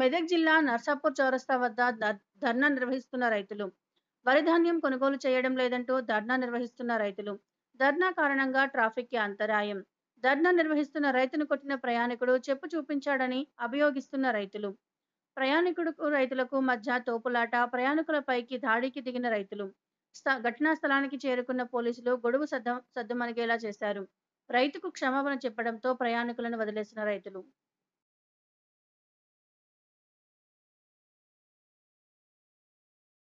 మెదక్ జిల్లా నర్సాపూర్ చౌరస్తా వద్ద ధర్నా నిర్వహిస్తున్న రైతులు వరి ధాన్యం కొనుగోలు చేయడం లేదంటూ ధర్నా నిర్వహిస్తున్న రైతులు ధర్నా కారణంగా ట్రాఫిక్ కి అంతరాయం ధర్నా నిర్వహిస్తున్న రైతును కొట్టిన ప్రయాణికుడు చెప్పు చూపించాడని అభియోగిస్తున్న రైతులు ప్రయాణికుడుకు రైతులకు మధ్య తోపులాట ప్రయాణికులపైకి దాడికి దిగిన రైతులు ఘటనా స్థలానికి చేరుకున్న పోలీసులు గొడుగు సద్దు సద్దుమణిగేలా చేశారు రైతుకు క్షమాపణ చెప్పడంతో ప్రయాణికులను వదిలేసిన రైతులు